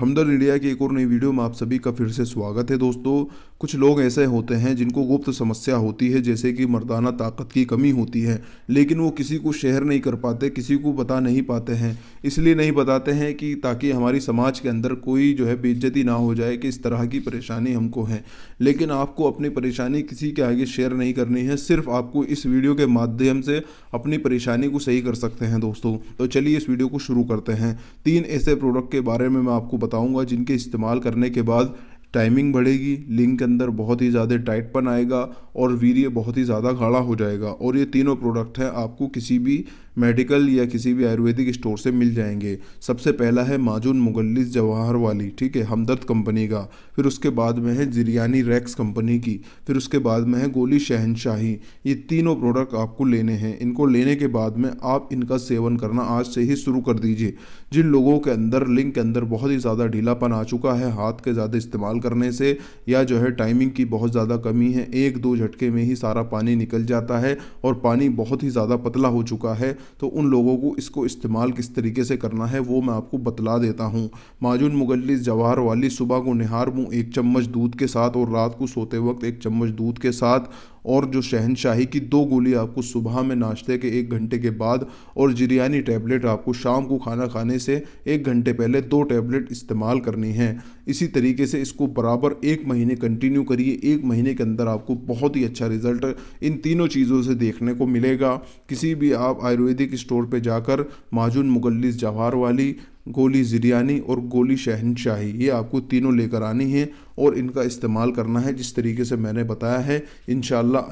हमदर्द India की एक और नई वीडियो में आप सभी का फिर से स्वागत है दोस्तों कुछ लोग ऐसे होते हैं जिनको गुप्त समस्या होती है जैसे कि मर्दाना ताकत की कमी होती है लेकिन वो किसी को शेयर नहीं कर पाते किसी को बता नहीं पाते हैं इसलिए नहीं बताते हैं कि ताकि हमारी समाज के अंदर कोई जो है बेज्जती ना हो जाए कि इस तरह की परेशानी हमको है लेकिन आपको अपनी परेशानी किसी के आगे शेयर नहीं करनी है सिर्फ आपको इस वीडियो के माध्यम से अपनी परेशानी को सही कर सकते हैं दोस्तों तो चलिए इस वीडियो को शुरू करते हैं तीन ऐसे प्रोडक्ट के बारे में मैं आपको बताऊंगा जिनके इस्तेमाल करने के बाद टाइमिंग बढ़ेगी लिंक के अंदर बहुत ही ज़्यादा टाइटपन आएगा और वीर्य बहुत ही ज़्यादा गाढ़ा हो जाएगा और ये तीनों प्रोडक्ट हैं आपको किसी भी मेडिकल या किसी भी आयुर्वेदिक स्टोर से मिल जाएंगे सबसे पहला है माजून मुगलिस जवाहर वाली ठीक है हमदर्द कंपनी का फिर उसके बाद में है जिरयानी रैक्स कंपनी की फिर उसके बाद में है गोली शहनशाही ये तीनों प्रोडक्ट आपको लेने हैं इनको लेने के बाद में आप इनका सेवन करना आज से ही शुरू कर दीजिए जिन लोगों के अंदर लिंक के अंदर बहुत ही ज़्यादा ढीलापन आ चुका है हाथ के ज़्यादा इस्तेमाल करने से या जो है टाइमिंग की बहुत ज़्यादा कमी है एक दो झटके में ही सारा पानी निकल जाता है और पानी बहुत ही ज़्यादा पतला हो चुका है तो उन लोगों को इसको इस्तेमाल किस तरीके से करना है वो मैं आपको बतला देता हूँ माजून मुगलिस जवाहर वाली सुबह को निहार मुँह एक चम्मच दूध के साथ और रात को सोते वक्त एक चम्मच दूध के साथ और जो शहनशाही की दो गोली आपको सुबह में नाश्ते के एक घंटे के बाद और जिरयानी टैबलेट आपको शाम को खाना खाने से एक घंटे पहले दो टैबलेट इस्तेमाल करनी है इसी तरीके से इसको बराबर एक महीने कंटिन्यू करिए एक महीने के अंदर आपको बहुत ही अच्छा रिजल्ट इन तीनों चीज़ों से देखने को मिलेगा किसी भी आप आयुर्वेदिक स्टोर पर जाकर माजून मुगलिस जवाहर वाली गोली जिरयानी और गोली शहनशाही ये आपको तीनों लेकर आनी है और इनका इस्तेमाल करना है जिस तरीके से मैंने बताया है इन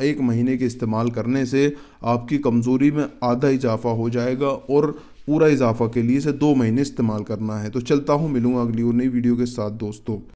एक महीने के इस्तेमाल करने से आपकी कमज़ोरी में आधा इजाफा हो जाएगा और पूरा इजाफा के लिए इसे दो महीने इस्तेमाल करना है तो चलता हूँ मिलूँगा अगली और नई वीडियो के साथ दोस्तों